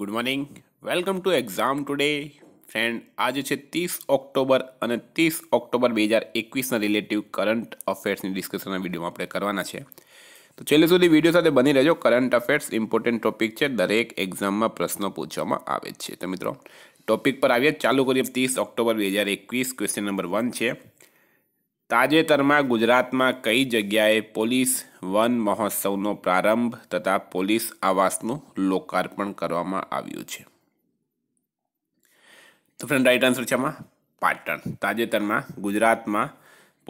good morning welcome to exam today friend આજે છે ત્રીસ ઓક્ટોબર અને ત્રીસ ઓક્ટોબર બે હજાર એકવીસના રિલેટિવ કરંટ અફેર્સની ડિસ્કશનના વિડીયોમાં આપણે કરવાના છે તો છેલ્લે સુધી વિડીયો સાથે બની રહેજો કરંટ અફેર્સ ઇમ્પોર્ટન્ટ ટોપિક છે દરેક એક્ઝામમાં પ્રશ્નો પૂછવામાં આવે છે તો મિત્રો ટોપિક પર આવીએ ચાલુ કરીએ ત્રીસ ઓક્ટોબર બે હજાર એકવીસ ક્વેશ્ચન નંબર વન છે તાજેતરમાં ગુજરાતમાં કઈ જગ્યાએ પોલીસ વન મહોત્સવનો પ્રારંભ તથા પોલીસ આવાસનું લોકાર્પણ કરવામાં આવ્યું છે તો ફ્રેન્ડ રાઈટ આન્સર છે આમાં પાટણ તાજેતરમાં ગુજરાતમાં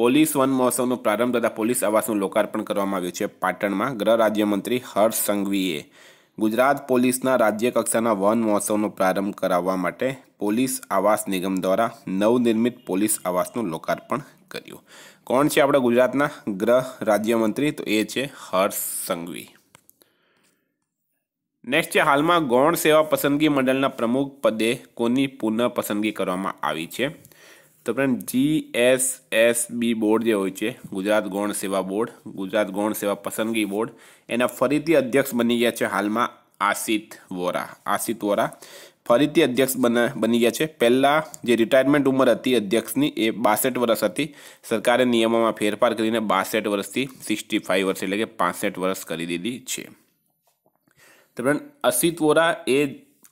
પોલીસ વન મહોત્સવનો પ્રારંભ તથા પોલીસ આવાસનું લોકાર્પણ કરવામાં આવ્યું છે પાટણમાં ગૃહ રાજ્યમંત્રી હર્ષ સંઘવીએ ગુજરાત પોલીસના રાજ્ય કક્ષાના વન મહોત્સવનો પ્રારંભ કરાવવા માટે પોલીસ આવાસ નિગમ દ્વારા નવનિર્મિત પોલીસ આવાસનું લોકાર્પણ કર્યું કોણ છે આપણા ગુજરાતના ગ્રહ રાજ્યમંત્રી તો એ છે હર્ષ સંઘવી નેક્સ્ટ છે હાલમાં ગૌણ સેવા પસંદગી મંડળના પ્રમુખ પદે કોની પુનઃ પસંદગી કરવામાં આવી છે તો ફ્રેન્ડ બી બોર્ડ જે હોય છે ગુજરાત ગૌણ સેવા બોર્ડ ગુજરાત ગૌણ સેવા પસંદગી બોર્ડ એના ફરીથી અધ્યક્ષ બની ગયા છે હાલમાં આસિત વોરા આસિત વોરા ફરીથી અધ્યક્ષ બની ગયા છે પહેલાં જે રિટાયરમેન્ટ ઉંમર હતી અધ્યક્ષની એ બાસઠ વર્ષ હતી સરકારે નિયમોમાં ફેરફાર કરીને બાસઠ વર્ષથી સિક્સટી ફાઇવ વર્ષ એટલે કે પાસઠ વર્ષ કરી દીધી છે તો ફ્રેન્ડ અસિત વોરા એ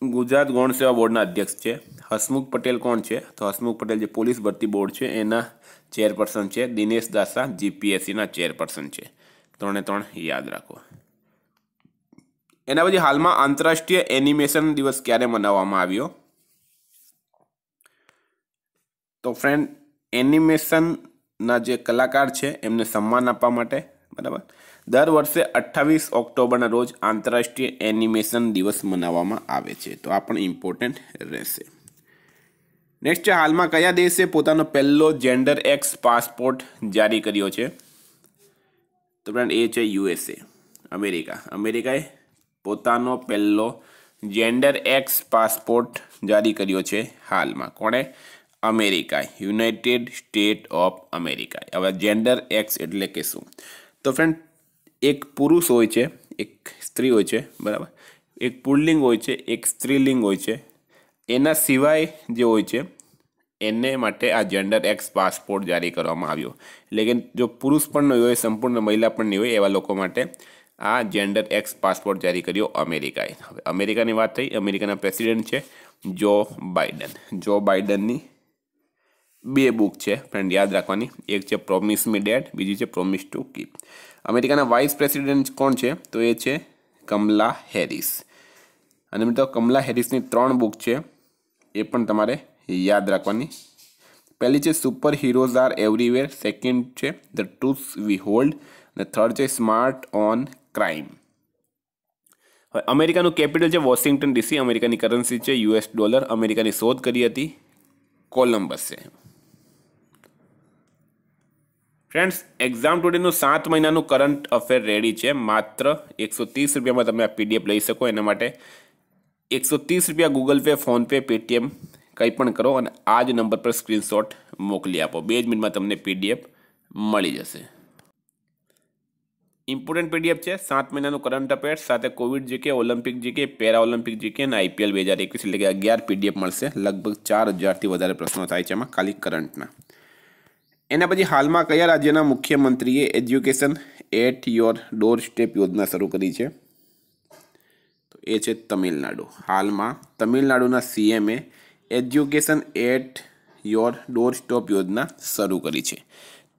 ગુજરાત ગૌણ સેવા બોર્ડના અધ્યક્ષ છે હસમુખ પટેલ કોણ છે તો હસમુખ પટેલ જે પોલીસ ભરતી બોર્ડ છે એના ચેરપર્સન છે દિનેશ દાસા જીપીએસસીના ચેરપર્સન છે ત્રણે ત્રણ યાદ રાખો એના પછી હાલમાં આંતરરાષ્ટ્રીય એનિમેશન દિવસ ક્યારે મનાવવામાં આવ્યો તો ફ્રેન્ડ એનિમેશનના જે કલાકાર છે એમને સન્માન આપવા માટે બરાબર દર વર્ષે અઠ્ઠાવીસ ઓક્ટોબરના રોજ આંતરરાષ્ટ્રીય એનિમેશન દિવસ મનાવવામાં આવે છે તો આ પણ ઇમ્પોર્ટન્ટ રહેશે નેક્સ્ટ હાલમાં કયા દેશે પોતાનો પહેલો જેન્ડર એક્સ પાસપોર્ટ જારી કર્યો છે તો ફ્રેન્ડ એ છે યુએસએ અમેરિકા અમેરિકાએ પોતાનો પહેલો જેન્ડર એક્સ પાસપોર્ટ જારી કર્યો છે હાલમાં કોણે America United State of America હવે જેન્ડર એક્સ એટલે કે શું તો ફ્રેન્ડ એક પુરુષ હોય છે એક સ્ત્રી હોય છે બરાબર એક પુલ્લિંગ હોય છે એક સ્ત્રીલિંગ હોય છે એના સિવાય જે હોય છે એને માટે આ જેન્ડર એક્સ પાસપોર્ટ જારી કરવામાં આવ્યો લેકિન જો પુરુષ પણ નહીં હોય સંપૂર્ણ મહિલા પણ નહીં હોય એવા લોકો માટે આ જેન્ડર એક્સ પાસપોર્ટ જારી કર્યો અમેરિકાએ હવે અમેરિકાની વાત થઈ અમેરિકાના પ્રેસિડેન્ટ છે જો બાઇડન જો બાઇડનની બે બુક છે ફ્રેન્ડ યાદ રાખવાની એક છે પ્રોમિસ મી ડેડ બીજી છે પ્રોમિસ ટુ કીપ અમેરિકાના વાઇસ પ્રેસિડેન્ટ કોણ છે તો એ છે કમલા હેરિસ અને મિત્રો કમલા હેરિસની ત્રણ બુક છે એ પણ તમારે યાદ રાખવાની પહેલી છે super heroes are everywhere second છે ધ ટ્રુથ વી હોલ્ડ અને થર્ડ છે સ્માર્ટ ઓન ક્રાઇમ હવે અમેરિકાનું કેપિટલ છે વોશિંગ્ટન ડીસી અમેરિકાની કરન્સી છે યુએસ ડોલર અમેરિકાની શોધ કરી હતી કોલમ્બસે ફ્રેન્ડ્સ એક્ઝામ ટુડેનું સાત મહિનાનું કરંટ અફેર રેડી છે માત્ર એકસો ત્રીસ રૂપિયામાં તમે આ પીડીએફ લઈ શકો એના માટે એકસો ત્રીસ રૂપિયા ગૂગલ પે ફોનપે પેટીએમ કંઈ પણ કરો અને આ જ નંબર પર સ્ક્રીનશોટ મોકલી આપો બે જ મિનિટમાં તમને પીડીએફ મળી જશે ઇમ્પોર્ટન્ટ પીડીએફ છે સાત મહિનાનું કરંટ અફેર્સ સાથે Covid GK Olympic GK para Olympic GK અને આઈપીએલ બે હજાર એકવીસ એટલે કે અગિયાર પીડીએફ મળશે લગભગ ચાર હજારથી વધારે પ્રશ્નો થાય છે એમાં ખાલી કરંટના એના પછી હાલમાં કયા રાજ્યના મુખ્યમંત્રીએ education at your doorstep યોજના શરૂ કરી છે તો એ છે તમિલનાડુ હાલમાં તમિલનાડુના સીએમએ education at your door stop યોજના શરૂ કરી છે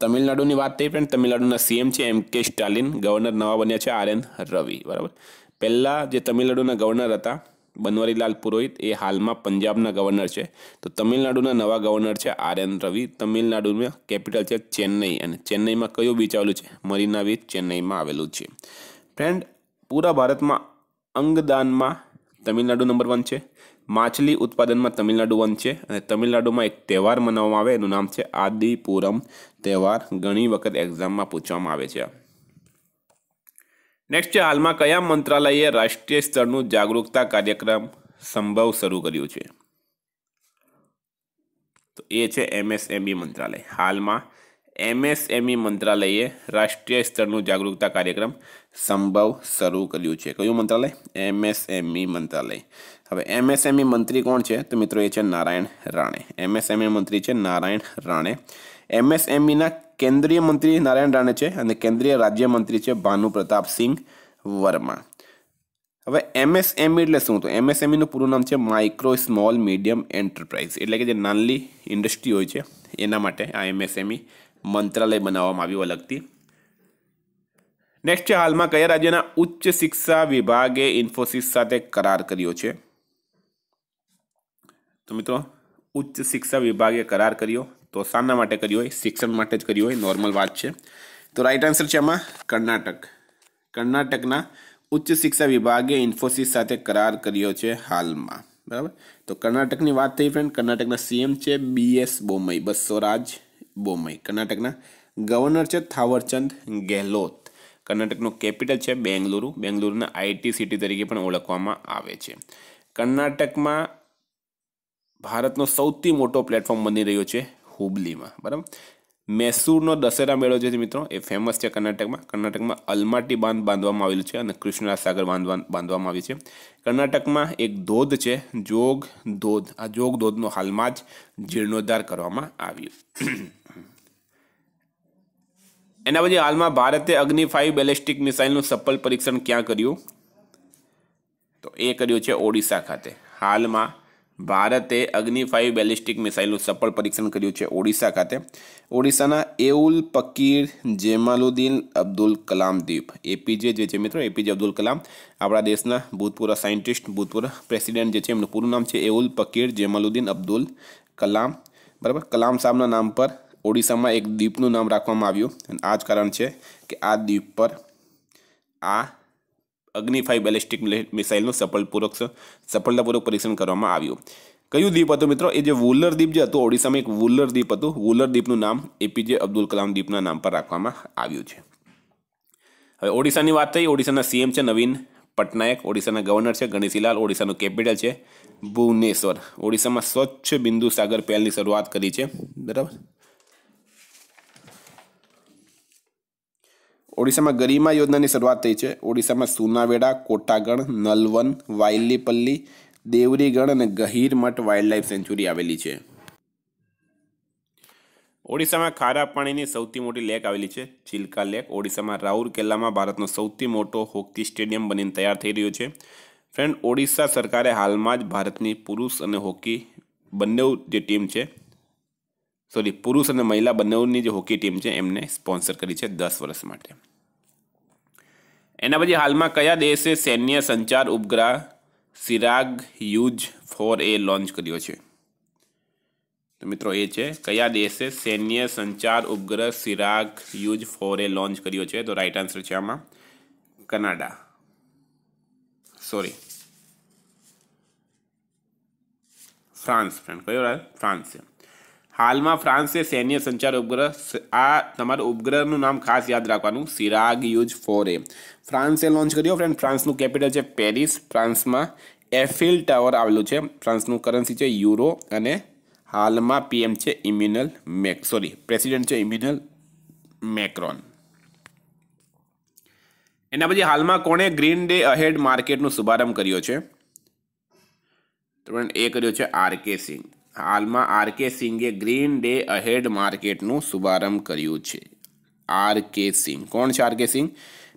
તમિલનાડુની વાત થઈ પણ તમિલનાડુના સીએમ છે એમ કે સ્ટાલિન ગવર્નર નવા બન્યા છે આર એન રવિ બરાબર પહેલાં જે તમિલનાડુના ગવર્નર હતા બનવારીલાલ પુરોહિત એ હાલમાં પંજાબના ગવર્નર છે તો તમિલનાડુના નવા ગવર્નર છે આર્યન રવિ તમિલનાડુમાં કેપિટલ છે ચેન્નઈ અને ચેન્નઈમાં કયું બીચ આવેલું છે મરીના બીચ ચેન્નઈમાં આવેલું છે ફ્રેન્ડ પૂરા ભારતમાં અંગદાનમાં તમિલનાડુ નંબર વન છે માછલી ઉત્પાદનમાં તમિલનાડુ વન છે અને તમિલનાડુમાં એક તહેવાર મનાવવામાં આવે એનું નામ છે આદિપુરમ તહેવાર ઘણી વખત એક્ઝામમાં પૂછવામાં આવે છે નેક્સ્ટ છે હાલમાં કયા મંત્રાલયે રાષ્ટ્રીય સ્તરનું જાગરૂકતા કાર્યક્રમ સંભવ શરૂ કર્યું છે તો એ છે એમએસએમઈ e મંત્રાલય હાલમાં એમએસએમઈ e મંત્રાલયે રાષ્ટ્રીય સ્તરનું જાગરૂકતા કાર્યક્રમ સંભવ શરૂ કર્યું છે કયું મંત્રાલય એમએસએમઈ e મંત્રાલય હવે એમએસએમઈ મંત્રી કોણ છે તો મિત્રો એ છે નારાયણ રાણે એમએસએમઈ મંત્રી છે નારાયણ રાણે એમએસએમઈના કેન્દ્રીય મંત્રી નારાયણ રાણે છે અને કેન્દ્રીય રાજ્યમંત્રી છે ભાનુ પ્રતાપ સિંહ વર્મા હવે એમએસએમઈ એટલે શું તો એમએસએમઈનું પૂરું નામ છે માઇક્રો સ્મોલ મીડિયમ એન્ટરપ્રાઇઝ એટલે કે જે નાનલી ઇન્ડસ્ટ્રી હોય છે એના માટે આ એમએસએમઈ મંત્રાલય બનાવવામાં આવ્યું અલગથી નેક્સ્ટ છે હાલમાં કયા રાજ્યના ઉચ્ચ શિક્ષા વિભાગે ઇન્ફોસિસ સાથે કરાર કર્યો છે તો મિત્રો ઉચ્ચ શિક્ષા વિભાગે કરાર કર્યો તો શાના માટે કર્યું હોય શિક્ષણ માટે જ કર્યું હોય નોર્મલ વાત છે તો રાઈટ આન્સર છે આમાં કર્ણાટક કર્ણાટકના ઉચ્ચ શિક્ષા વિભાગે ઇન્ફોસિસ સાથે કરાર કર્યો છે હાલમાં બરાબર તો કર્ણાટકની વાત થઈ ફ્રેન્ડ કર્ણાટકના સીએમ છે બી એસ બોમઈ બસોરાજ બોમઈ કર્ણાટકના ગવર્નર છે થાવરચંદ ગેહલોત કર્ણાટકનું કેપિટલ છે બેંગલુરુ બેંગલુરુને આઈટી સિટી તરીકે પણ ઓળખવામાં આવે છે કર્ણાટકમાં ભારતનો સૌથી મોટો પ્લેટફોર્મ બની રહ્યો છે હુબલીમાં બરાબર મૈસૂરનો દશેરા મેળો જે મિત્રો એ ફેમસ છે કર્ણાટકમાં કર્ણાટકમાં અલમાટી બાંધ બાંધવામાં આવેલું છે અને કૃષ્ણરા સાગર બાંધવામાં આવી છે કર્ણાટકમાં એક ધોધ છે જોગ ધોધ આ જોગ ધોધનો હાલમાં જ જીર્ણોદ્ધાર કરવામાં આવ્યું એના પછી હાલમાં ભારતે અગ્નિ ફાઇવ બેલેસ્ટિક મિસાઇલનું સફળ પરીક્ષણ ક્યાં કર્યું તો એ કર્યું છે ઓડિશા ખાતે હાલમાં ભારતે અગ્નિ ફાઇવ બેલિસ્ટિક મિસાઇલનું સફળ પરીક્ષણ કર્યું છે ઓડિશા ખાતે ઓડિશાના એઉલ પકીર જેમાલુદ્દીન અબ્દુલ કલામ દ્વીપ એપીજે જે છે મિત્રો એપીજે અબ્દુલ કલામ આપણા દેશના ભૂતપૂર્વ સાયન્ટિસ્ટ ભૂતપૂર્વ પ્રેસિડેન્ટ જે છે એમનું પૂરું નામ છે એઉલ પકીર જેમાલુદ્દીન અબ્દુલ કલામ બરાબર કલામ સાહેબના નામ પર ઓડિશામાં એક દ્વીપનું નામ રાખવામાં આવ્યું અને આ જ કારણ છે કે આ દ્વીપ પર આ અગ્નિ અગ્નિફાઈ બેલિસ્ટિક મિસાઇલનું સફળપૂર્વક સફળતાપૂર્વક પરીક્ષણ કરવામાં આવ્યું કયું દ્વીપ હતું મિત્રો એ જે વુલર દ્વીપ જે હતું ઓડિશામાં એક વુલર દ્વીપ હતું વુલર દ્વીપનું નામ એપીજે અબ્દુલ કલામ દ્વીપના નામ પર રાખવામાં આવ્યું છે હવે ઓડિશાની વાત થઈ ઓડિશાના સીએમ છે નવીન પટનાયક ઓડિશાના ગવર્નર છે ગણેશીલાલ ઓડિશાનું કેપિટલ છે ભુવનેશ્વર ઓડિશામાં સ્વચ્છ બિંદુ સાગર પહેલની શરૂઆત કરી છે બરાબર ઓડિશામાં ગરિમા યોજનાની શરૂઆત થઈ છે ઓડિશામાં સુનાવેડા કોટાગણ નલવન વાયલીપલ્લી દેવરીગઢ અને ગહીરમઠ વાઇલ્ડલાઇફ સેન્ચ્યુરી આવેલી છે ઓડિશામાં ખારા પાણીની સૌથી મોટી લેક આવેલી છે ચિલ્કા લેક ઓડિશામાં રાઉરકેલામાં ભારતનો સૌથી મોટો હોકી સ્ટેડિયમ બનીને તૈયાર થઈ રહ્યો છે ફ્રેન્ડ ઓડિશા સરકારે હાલમાં જ ભારતની પુરુષ અને હોકી બંને જે ટીમ છે સોરી પુરુષ અને મહિલા બંનેની જે હોકી ટીમ છે એમને સ્પોન્સર કરી છે દસ વર્ષ માટે એના પછી હાલમાં કયા દેશે સૈન્ય સંચાર ઉપગ્રહ સિરાગ યુજ ફોર એ લોન્ચ કર્યો છે તો મિત્રો એ છે કયા દેશે સૈન્ય સંચાર ઉપગ્રહ સિરાગ યુજ ફોર એ લોન્ચ કર્યો છે તો રાઇટ આન્સર છે આમાં કનાડા સોરી ફ્રાન્સ ફ્રેન્ડ કયો ફ્રાન્સ છે હાલમાં ફ્રાન્સે સૈન્ય સંચાર ઉપગ્રહ આ તમારા ઉપગ્રહનું નામ ખાસ યાદ રાખવાનું સિરાગ યુજ ફોરે ફ્રાન્સે લોન્ચ કર્યો ફ્રેન્ડ ફ્રાન્સનું કેપિટલ છે પેરિસ ફ્રાન્સમાં એફિલ ટાવર આવેલું છે ફ્રાન્સનું કરન્સી છે યુરો અને હાલમાં પીએમ છે ઇમ્યુનલ મેક સોરી પ્રેસિડેન્ટ છે ઇમ્યુનલ મેક્રોન એના પછી હાલમાં કોણે ગ્રીન ડે અહેડ માર્કેટનો શુભારંભ કર્યો છે તો એ કર્યો છે આર કે સિંહ હાલમાં આર કે સિંઘે ગ્રીન ડે અહેડ માર્કેટનું શુભારંભ કર્યું છે આર કે સિંઘ કોણ છે આર કે સિંઘ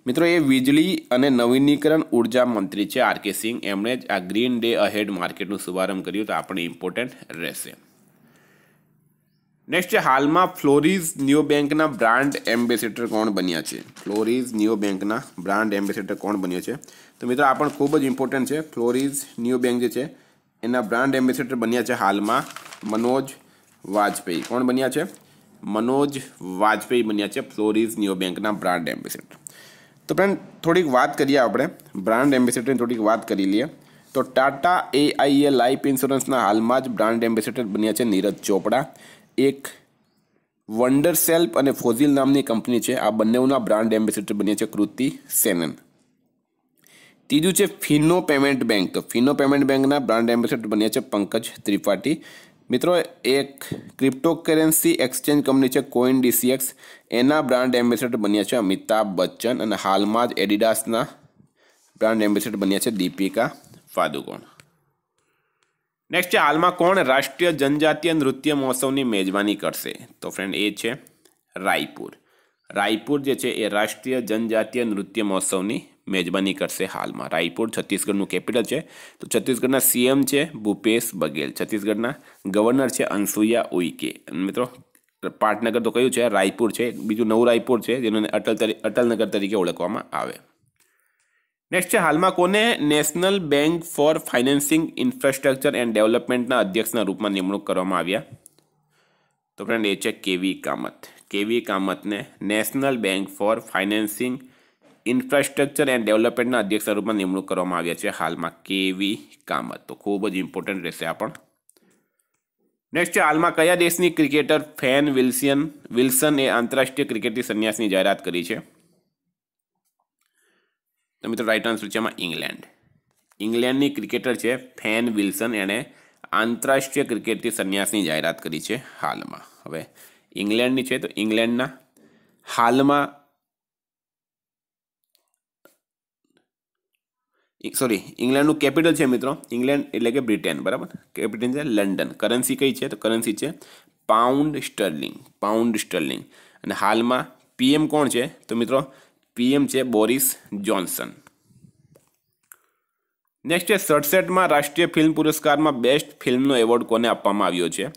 મિત્રો એ વીજળી અને નવીનીકરણ ઉર્જા મંત્રી છે આર કે સિંઘ એમણે જ આ ગ્રીન ડે અહેડ માર્કેટનું શુભારંભ કર્યું તો આપણે ઇમ્પોર્ટન્ટ રહેશે નેક્સ્ટ હાલમાં ફ્લોરીઝ ન્યૂ બેંકના બ્રાન્ડ એમ્બેસેડર કોણ બન્યા છે ફ્લોરીઝ ન્યૂ બેંકના બ્રાન્ડ એમ્બેસેડર કોણ બન્યો છે તો મિત્રો આ પણ ખૂબ જ ઇમ્પોર્ટન્ટ છે ફ્લોરીઝ ન્યૂ બેંક જે છે એના બ્રાન્ડ એમ્બેસેડર બન્યા છે હાલમાં મનોજ વાજપેયી કોણ બન્યા છે મનોજ વાજપેયી બન્યા છે ફ્લોરીઝ ન્યુ બેંકના બ્રાન્ડ એમ્બેસેડર તો ફ્રેન્ડ થોડીક વાત કરીએ આપણે બ્રાન્ડ એમ્બેસેડરની થોડીક વાત કરી લઈએ તો ટાટા એઆઈએ લાઈફ ઇન્સ્યોરન્સના હાલમાં જ બ્રાન્ડ એમ્બેસેડર બન્યા છે નીરજ ચોપડા એક વંડર સેલ્ફ અને ફોઝિલ નામની કંપની છે આ બંનેઓના બ્રાન્ડ એમ્બેસેડર બન્યા છે કૃતિ સેનન ત્રીજું છે Fino payment bank Fino payment બેંકના બ્રાન્ડ એમ્બેસેડર બન્યા છે પંકજ ત્રિપાઠી મિત્રો એક ક્રિપ્ટોકરન્સી એક્સચેન્જ કંપની છે કોઇન ડીસીએક્સ એના બ્રાન્ડ એમ્બેસેડર બન્યા છે અમિતાભ બચ્ચન અને હાલમાં જ એડિડાસના બ્રાન્ડ એમ્બેસેડર બન્યા છે દીપિકા પાદુકોણ નેક્સ્ટ છે હાલમાં કોણ રાષ્ટ્રીય જનજાતીય નૃત્ય મહોત્સવની મેજબાની કરશે તો ફ્રેન્ડ એ છે રાયપુર રાયપુર જે છે એ રાષ્ટ્રીય જનજાતીય નૃત્ય મહોત્સવની મેજબાની કરશે હાલમાં રાયપુર છત્તીસગઢનું કેપિટલ છે તો છત્તીસગઢના સીએમ છે ભૂપેશ બઘેલ છત્તીસગઢના ગવર્નર છે અનસુયા ઉઈકે મિત્રો પાટનગર તો કયું છે રાયપુર છે બીજું નવું રાયપુર છે જેને અટલ અટલનગર તરીકે ઓળખવામાં આવે નેક્સ્ટ છે હાલમાં કોને national bank for financing infrastructure and ડેવલપમેન્ટના અધ્યક્ષના રૂપમાં નિમણૂક કરવામાં આવ્યા તો ફ્રેન્ડ એ છે કેવી કામત કેવી કામતને national bank for financing infrastructure and ડેવલપમેન્ટના અધ્યક્ષ સ્વરૂપમાં નિમણૂક કરવામાં આવ્યા છે હાલમાં કેવી કામત તો ખૂબ જ ઇમ્પોર્ટન્ટ રહેશે આ પણ નેક્સ્ટ છે હાલમાં કયા દેશની ક્રિકેટર ફેન વિલ્સન વિલ્સન એ આંતરરાષ્ટ્રીય ક્રિકેટની સંન્યાસની જાહેરાત કરી છે તો મિત્રો રાઇટ આન્સર છે એમાં ઇંગ્લેન્ડ ઇંગ્લેન્ડની ક્રિકેટર છે ફેન વિલ્સન એણે આંતરરાષ્ટ્રીય ક્રિકેટથી સંન્યાસની જાહેરાત કરી છે હાલમાં હવે ઇંગ્લેન્ડની છે તો ઇંગ્લેન્ડના હાલમાં સોરી ઇંગ્લેન્ડનું કેપિટલ છે મિત્રો ઇંગ્લેન્ડ એટલે કે બ્રિટેન બરાબર કેપિટલ છે લંડન કરન્સી કઈ છે તો કરન્સી છે પાઉન્ડ સ્ટર્લિંગ પાઉન્ડ સ્ટર્લિંગ અને હાલમાં પીએમ કોણ છે તો મિત્રો પીએમ છે બોરિસ જોન્સન નેક્સ્ટ છે સડસઠમાં રાષ્ટ્રીય ફિલ્મ પુરસ્કારમાં બેસ્ટ ફિલ્મનો એવોર્ડ કોને આપવામાં આવ્યો છે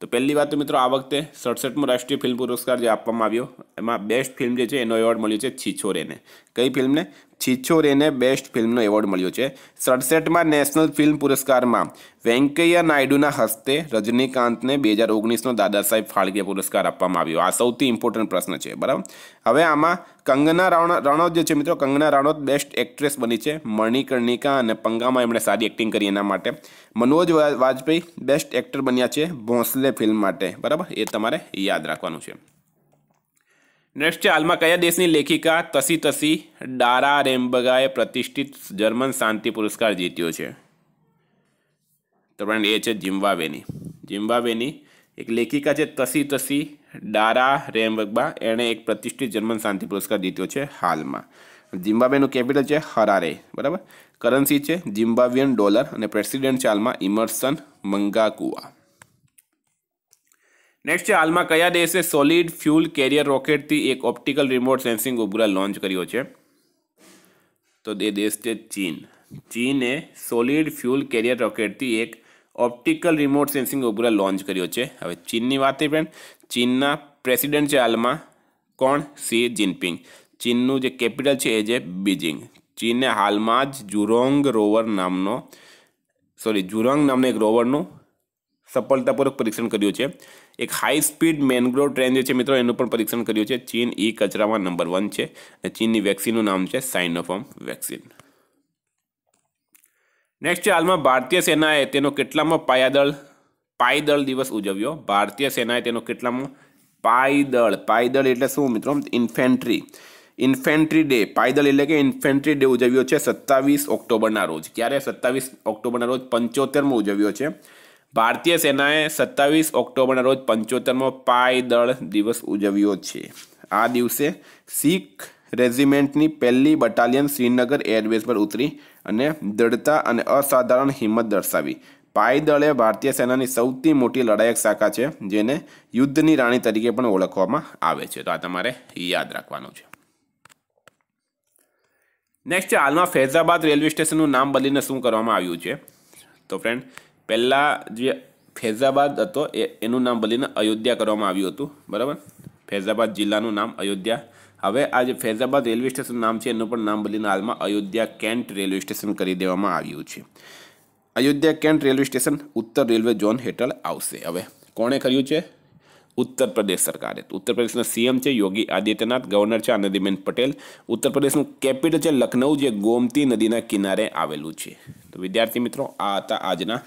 તો પહેલી વાત તો મિત્રો આ વખતે સડસઠમો રાષ્ટ્રીય ફિલ્મ પુરસ્કાર જે આપવામાં આવ્યો એમાં બેસ્ટ ફિલ્મ જે છે એનો એવોર્ડ મળ્યો છે છીછોરેને કઈ ફિલ્મને છિછોરેને બેસ્ટ ફિલ્મનો એવોર્ડ મળ્યો છે સડસઠમાં નેશનલ ફિલ્મ પુરસ્કારમાં વેંકૈયા નાયડુના હસ્તે રજનીકાંતને બે હજાર ઓગણીસનો દાદા સાહેબ ફાળકે પુરસ્કાર આપવામાં આવ્યો આ સૌથી ઇમ્પોર્ટન્ટ પ્રશ્ન છે બરાબર હવે આમાં કંગના રણોત જે છે મિત્રો કંગના રણોત બેસ્ટ એક્ટ્રેસ બની છે મણિકર્ણિકા અને પંગામાં એમણે સારી એક્ટિંગ કરી એના માટે મનોજ વાજપેયી બેસ્ટ એક્ટર બન્યા છે ભોંસલે ફિલ્મ માટે બરાબર એ તમારે યાદ રાખવાનું છે નેક્સ્ટ છે હાલમાં કયા દેશની લેખિકા તસી તસી ડારા રેમ્બગાએ પ્રતિષ્ઠિત જર્મન શાંતિ પુરસ્કાર જીત્યો છે તો ફ્રેન્ડ એ છે જિમ્બાવેની જિમ્બાવેની એક લેખિકા છે તસી તસી ડારા રેમ્બગબા એણે એક પ્રતિષ્ઠિત જર્મન શાંતિ પુરસ્કાર જીત્યો છે હાલમાં ઝિમ્બાબ્વેનું કેપિટલ છે હરારે બરાબર કરન્સી છે ઝિમ્બાબ્વિયન ડોલર અને પ્રેસિડેન્ટ ચાલમાં ઇમર્સન મંગાકુઆ નેક્સ્ટ છે હાલમાં કયા દેશે સોલિડ ફ્યુલ કેરિયર રોકેટથી એક ઓપ્ટિકલ રિમોટ સેન્સિંગ ઉપગ્રહ લોન્ચ કર્યો છે તો એ દેશ છે ચીન ચીને સોલિડ ફ્યુલ કેરિયર રોકેટથી એક ઓપ્ટિકલ રિમોટ સેન્સિંગ ઉપગ્રહ લોન્ચ કર્યો છે હવે ચીનની વાત વાતે પણ ચીનના પ્રેસિડેન્ટ છે હાલમાં કોણ સી જિનપિંગ ચીનનું જે કેપિટલ છે એ છે બીજિંગ ચીને હાલમાં જ જુરોંગ રોવર નામનો સોરી જુરોંગ નામનો એક રોવરનું સફળતાપૂર્વક પરીક્ષણ કર્યું છે એક હાઈ સ્પીડ મેનગ્રોવ ટ્રેન જે છે મિત્રો એનું પણ પરીક્ષણ કર્યું છે ચીન ઈ કચરામાં નંબર વન છે અને ચીનની વેક્સિનનું નામ છે સાઇનોફોર્મ વેક્સિન નેક્સ્ટ છે હાલમાં ભારતીય સેનાએ તેનો કેટલામાં પાયાદળ પાયદળ દિવસ ઉજવ્યો ભારતીય સેનાએ તેનો કેટલામાં પાયદળ પાયદળ એટલે શું મિત્રો ઇન્ફેન્ટ્રી ઇન્ફેન્ટ્રી ડે પાયદળ એટલે કે ઇન્ફેન્ટ્રી ડે ઉજવ્યો છે સત્તાવીસ ઓક્ટોબરના રોજ ક્યારે સત્તાવીસ ઓક્ટોબરના રોજ પંચોતેરમાં ઉજવ્યો છે ભારતીય સેનાએ સત્તાવીસ ઓક્ટોબરના રોજ પંચોતેરમો પાયદળ દિવસ ઉજવ્યો છે આ દિવસે શીખ રેજિમેન્ટની પહેલી બટાલિયન શ્રીનગર એરબેઝ પર ઉતરી અને દૃઢતા અને અસાધારણ હિંમત દર્શાવી પાયદળ એ ભારતીય સેનાની સૌથી મોટી લડાયક શાખા છે જેને યુદ્ધની રાણી તરીકે પણ ઓળખવામાં આવે છે તો આ તમારે યાદ રાખવાનું છે નેક્સ્ટ હાલમાં ફૈઝાબાદ રેલવે સ્ટેશનનું નામ બદલીને શું કરવામાં આવ્યું છે તો ફ્રેન્ડ પહેલાં જે ફૈઝાબાદ હતો એ એનું નામ બદલીને અયોધ્યા કરવામાં આવ્યું હતું બરાબર ફૈઝાબાદ જિલ્લાનું નામ અયોધ્યા હવે આ જે ફૈઝાબાદ રેલવે સ્ટેશન નામ છે એનું પણ નામ બદલીને હાલમાં અયોધ્યા કેન્ટ રેલવે સ્ટેશન કરી દેવામાં આવ્યું છે અયોધ્યા કેન્ટ રેલવે સ્ટેશન ઉત્તર રેલવે ઝોન હેઠળ આવશે હવે કોણે કર્યું છે ઉત્તર પ્રદેશ સરકારે ઉત્તર પ્રદેશના સીએમ છે યોગી આદિત્યનાથ ગવર્નર છે આનંદીબેન પટેલ ઉત્તર પ્રદેશનું કેપિટલ છે લખનઉ જે ગોમતી નદીના કિનારે આવેલું છે તો વિદ્યાર્થી મિત્રો આ હતા આજના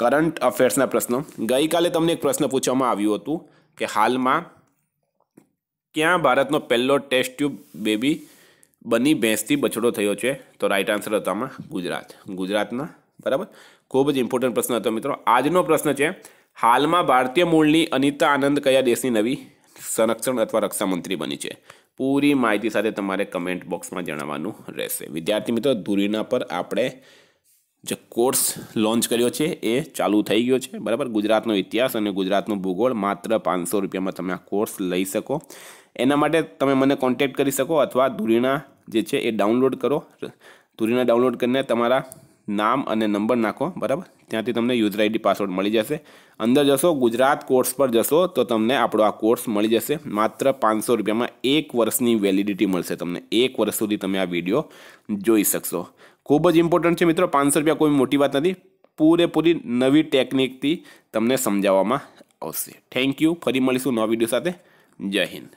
કરંટ અફેર્સના પ્રશ્નો ગઈકાલે તમને એક પ્રશ્ન પૂછવામાં આવ્યું હતું કે હાલમાં ક્યાં ભારતનો પહેલો ટેસ્ટ ટ્યુબ બેબી બની ભેંસથી બછડો થયો છે તો રાઈટ આન્સર હતો આમાં ગુજરાત ગુજરાતના બરાબર ખૂબ જ ઇમ્પોર્ટન્ટ પ્રશ્ન હતો મિત્રો આજનો પ્રશ્ન છે હાલમાં ભારતીય મૂળની અનિતા આનંદ કયા દેશની નવી સંરક્ષણ અથવા રક્ષામંત્રી બની છે પૂરી માહિતી સાથે તમારે કમેન્ટ બોક્સમાં જણાવવાનું રહેશે વિદ્યાર્થી મિત્રો ધૂરીના પર આપણે જે કોર્સ લોન્ચ કર્યો છે એ ચાલુ થઈ ગયો છે બરાબર ગુજરાતનો ઇતિહાસ અને ગુજરાતનો ભૂગોળ માત્ર પાંચસો રૂપિયામાં તમે આ કોર્સ લઈ શકો એના માટે તમે મને કોન્ટેક્ટ કરી શકો અથવા ધુરીણા જે છે એ ડાઉનલોડ કરો ધુરીણા ડાઉનલોડ કરીને તમારા નામ અને નંબર નાખો બરાબર ત્યાંથી તમને યુઝર આઈડી પાસવર્ડ મળી જશે અંદર જશો ગુજરાત કોર્સ પર જશો તો તમને આપણો આ કોર્સ મળી જશે માત્ર પાંચસો રૂપિયામાં એક વર્ષની વેલિડિટી મળશે તમને એક વર્ષ સુધી તમે આ વિડીયો જોઈ શકશો ખૂબ જ ઇમ્પોર્ટન્ટ છે મિત્રો પાંચસો રૂપિયા કોઈ મોટી વાત નથી પૂરેપૂરી નવી ટેકનિકથી તમને સમજાવવામાં આવશે થેન્ક યુ ફરી મળીશું નવા વિડીયો સાથે જય હિન્દ